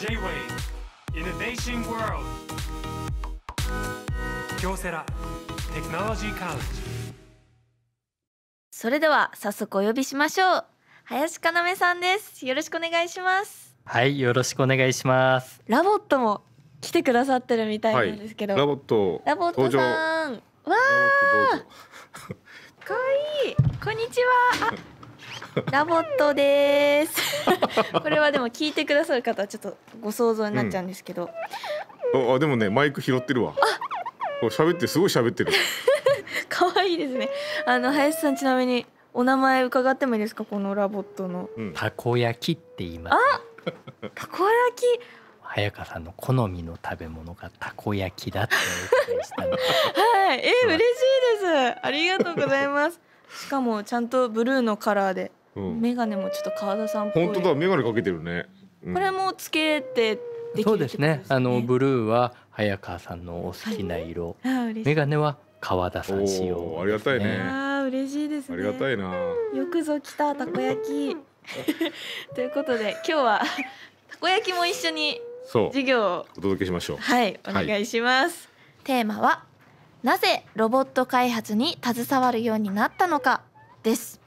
J-Wave Innovation World 京セラテクノロジーカウンそれでは早速お呼びしましょう林かなめさんですよろしくお願いしますはいよろしくお願いしますラボットも来てくださってるみたいなんですけど、はい、ラボットラボットさんわあかわいいこんにちはラボットです これはでも聞いてくださる方はちょっとご想像になっちゃうんですけど、あでもねマイク拾ってるわ喋ってすごい喋ってる可愛 いですねあの林さんちなみにお名前伺ってもいいですかこのラボットの、うん、たこ焼きって言います、あたこ焼き早川さんの好みの食べ物がたこ焼きだってお伝えしたのはいえ嬉しいですありがとうございますしかもちゃんとブルーのカラーで眼鏡もちょっと川田さんっぽい本当だ眼鏡かけてるね、うん、これもつけてできる、ね、そうですねあのブルーは早川さんのお好きな色、はい、眼鏡は川田さん仕様、ね、ありがたいねあ嬉しいです、ね、ありがたいなよくぞ来たたこ焼き ということで今日はたこ焼きも一緒に授業をお届けしましょうはいお願いします、はい、テーマはなぜロボット開発に携わるようになったのかです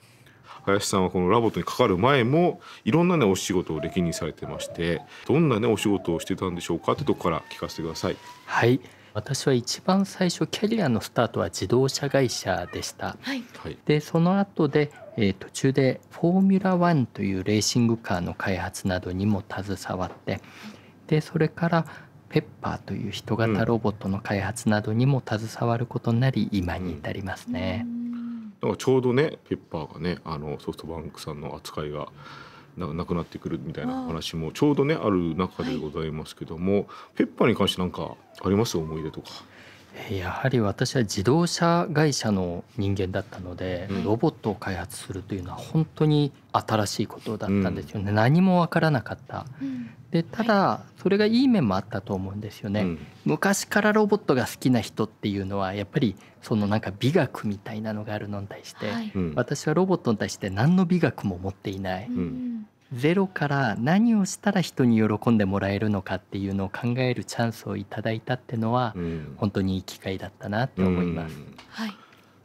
林さんはこのラボットにかかる前もいろんなねお仕事を歴任されてましてどんなねお仕事をしてたんでしょうかってとこから聞かせてください。はい私は一番最初キャリアのスタートは自動車会社でした、はい、でその後で、えー、途中でフォーミュラワンというレーシングカーの開発などにも携わってでそれからペッパーという人型ロボットの開発などにも携わることになり、今に至りますね。うんだからちょうどねペッパーがねあのソフトバンクさんの扱いがなくなってくるみたいな話もちょうどねある中でございますけども、はい、ペッパーに関して何かあります思い出とか。やはり私は自動車会社の人間だったので、うん、ロボットを開発するというのは本当に新しいことだったんですよね、うん、何も分からなかった、うん、でただそれがいい面もあったと思うんですよね、昔からロボットが好きな人っていうのはやっぱりそのなんか美学みたいなのがあるのに対して、はい、私はロボットに対して何の美学も持っていない、ゼロから何をしたら人に喜んでもらえるのかっていうのを考えるチャンスをいただいたってのは、うん、本当にいい機会だったなと思います。はい、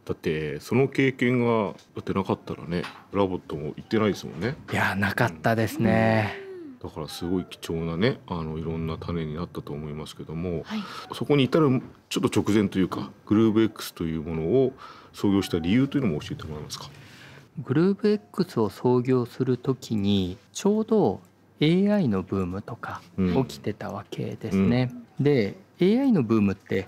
だってその経験がだってなかったらねラボットも行ってないですもんね。いやなかったですね。うんだからすごい貴重なねあのいろんな種になったと思いますけども、はい、そこに至るちょっと直前というかグルーブ X というものを創業した理由というのも教えてもらえますかグルーブ X を創業する時にちょうど AI のブームとか起きてたわけですね。うん、で AI のブームって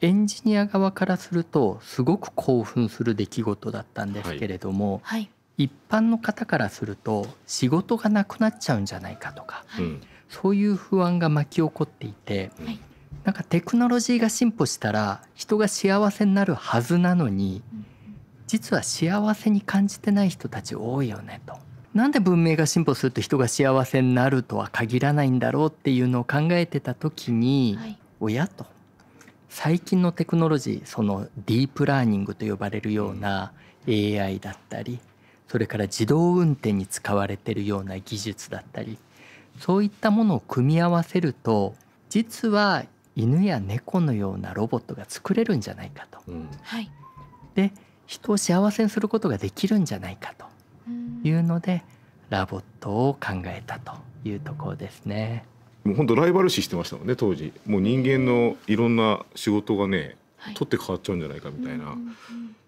エンジニア側からするとすごく興奮する出来事だったんですけれども、はい、一般の方からすると仕事がなくなっちゃうんじゃないかとか、はい、そういう不安が巻き起こっていて、はい、なんかテクノロジーが進歩したら人が幸せになるはずなのに、うん実は幸せに感じてない人たち多いよねと。なんで文明が進歩すると人が幸せになるとは限らないんだろうっていうのを考えてた時に、はい、親と最近のテクノロジーそのディープラーニングと呼ばれるような AI だったりそれから自動運転に使われてるような技術だったりそういったものを組み合わせると実は犬や猫のようなロボットが作れるんじゃないかと。うん、で人を幸せにすることができるんじゃないかというので、ラボットを考えたというところですね。もう本当ライバル視してましたもんね当時もう人間のいろんな仕事がね、取って変わっちゃうんじゃないかみたいな、うん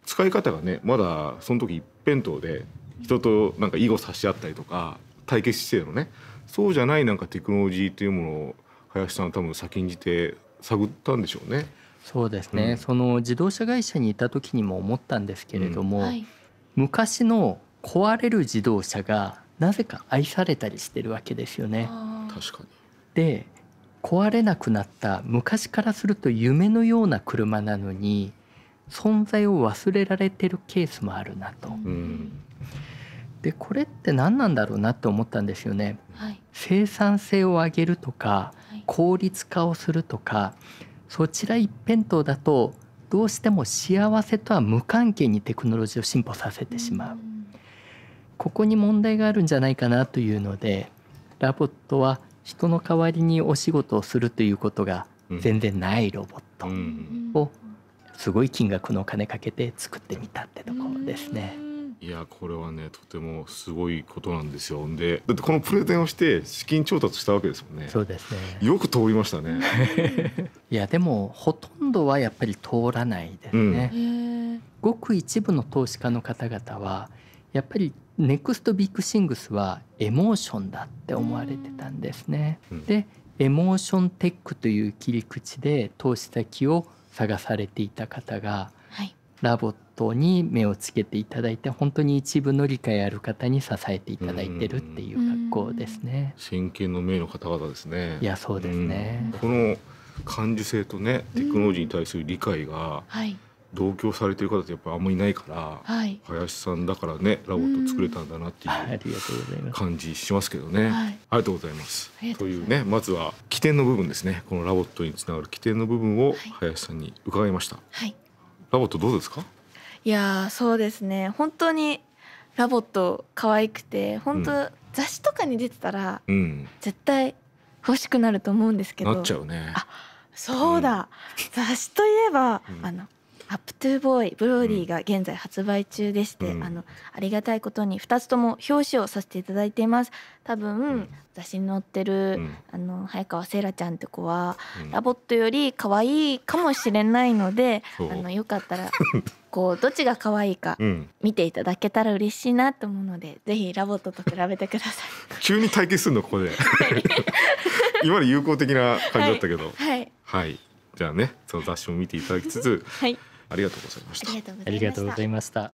使い方がねまだその時一辺倒で人となんか囲碁差し合ったりとか対決姿勢のねそうじゃないなんかテクノロジーというものを林さんは多分先んじて探ったんでしょうね。そうですね、うん、その自動車会社にいた時にも思ったんですけれども、はい、昔の壊れる自動車がなぜか愛されたりしてるわけですよね。確かにで壊れなくなった昔からすると夢のような車なのに存在を忘れられてるケースもあるなと。でこれって何なんだろうなって思ったんですよね。はい、生産性を上げるとか効率化をするとかそちら一辺倒だとどうしても幸せとは無関係にテクノロジーを進歩させてしまう、ここに問題があるんじゃないかなというのでラボットは人の代わりにお仕事をするということが全然ないロボットをすごい金額のお金かけて作ってみたってところですね。いやこれはねとてもすごいことなんですよでだってこのプレゼンをして資金調達したわけですもんねそうですねよく通りましたね いやでもほとんどはやっぱり通らないですね、うん、ごく一部の投資家の方々はやっぱりネクストビッグシングスはエモーションだって思われてたんですね、うん、でエモーションテックという切り口で投資先を探されていた方が、はい、ラボッとに目をつけていただいて本当に一部の理解ある方に支えていただいてるっていう格好ですね真剣の名の方々ですねいやそうですねこの感受性とねテクノロジーに対する理解が、同居されてる方ってやっぱあんまりいないから、はい、林さんだからねラボット作れたんだなっていう感じしますけどね、はい、ありがとうございます。というねまずは起点の部分ですねこのラボットにつながる起点の部分を林さんに伺いました。はいラボットどうですかいやそうですね本当にラボット可愛くて本当、うん、雑誌とかに出てたら、うん、絶対欲しくなると思うんですけどなっちゃうねあそうだ、うん、雑誌といえば、あのアップトゥーボーイブローディが現在発売中でして、うん、あのありがたいことに2つとも表紙をさせていただいています多分、うん、雑誌に載ってる、うん、あの早川せいらちゃんって子は、ラボットより可愛いかもしれないのであのよかったら こうどっちが可愛いか見ていただけたら嬉しいなと思うので、ぜひラボットと比べてください急に対決するのここで 今まで友好的な感じだったけど、はい、はいはい、じゃあねその雑誌も見ていただきつつ、はい、ありがとうございましたありがとうございました